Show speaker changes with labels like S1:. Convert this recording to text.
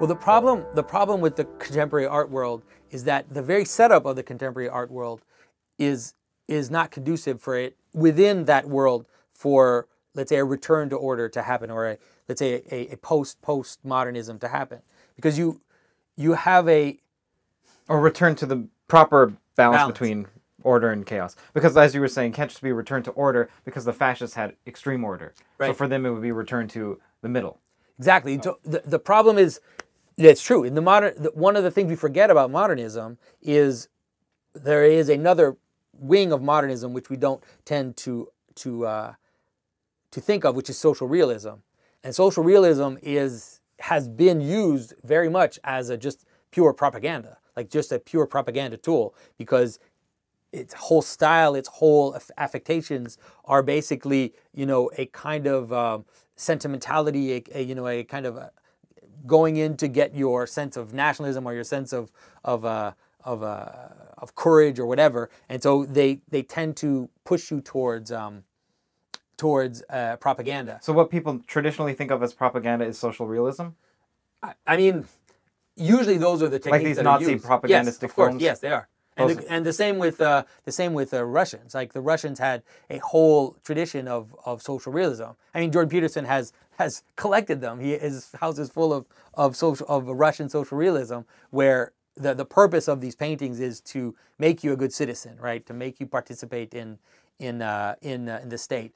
S1: Well, the problem, the problem with the contemporary art world is that the very setup of the contemporary art world is, is not conducive for it within that world for, let's say, a return to order to happen or a, let's say, a, a post post modernism to happen. Because you, you have a.
S2: Or return to the proper balance, balance. between order and chaos. Because as you were saying, can't just be returned to order because the fascists had extreme order. Right. So for them, it would be returned to the middle. Exactly. Oh. So the, the
S1: problem is that's true. In the modern, the, one of the things we forget about modernism is there is another wing of modernism which we don't tend to to uh, to think of, which is social realism. And social realism is has been used very much as a just pure propaganda, like just a pure propaganda tool, because its whole style, its whole affectations are basically, you know, a kind of um, sentimentality, a, a, you know, a kind of a, going in to get your sense of nationalism or your sense of of uh, of uh, of courage or whatever, and so they they tend to push you towards. Um,
S2: towards uh, propaganda. So what people traditionally think of as propaganda is social realism.
S1: I, I mean, usually those are the techniques like these that Nazi are used. propagandistic yes, of course, films. Yes, they are. And the, and the, same with uh, the same with uh, Russians. Like the Russians had a whole tradition of, of social realism. I mean, Jordan Peterson has has collected them. He, his house is full of, of, social, of Russian social realism, where the, the purpose of these paintings is to make you a good citizen, right? To make you participate in, in, uh, in, uh, in the state.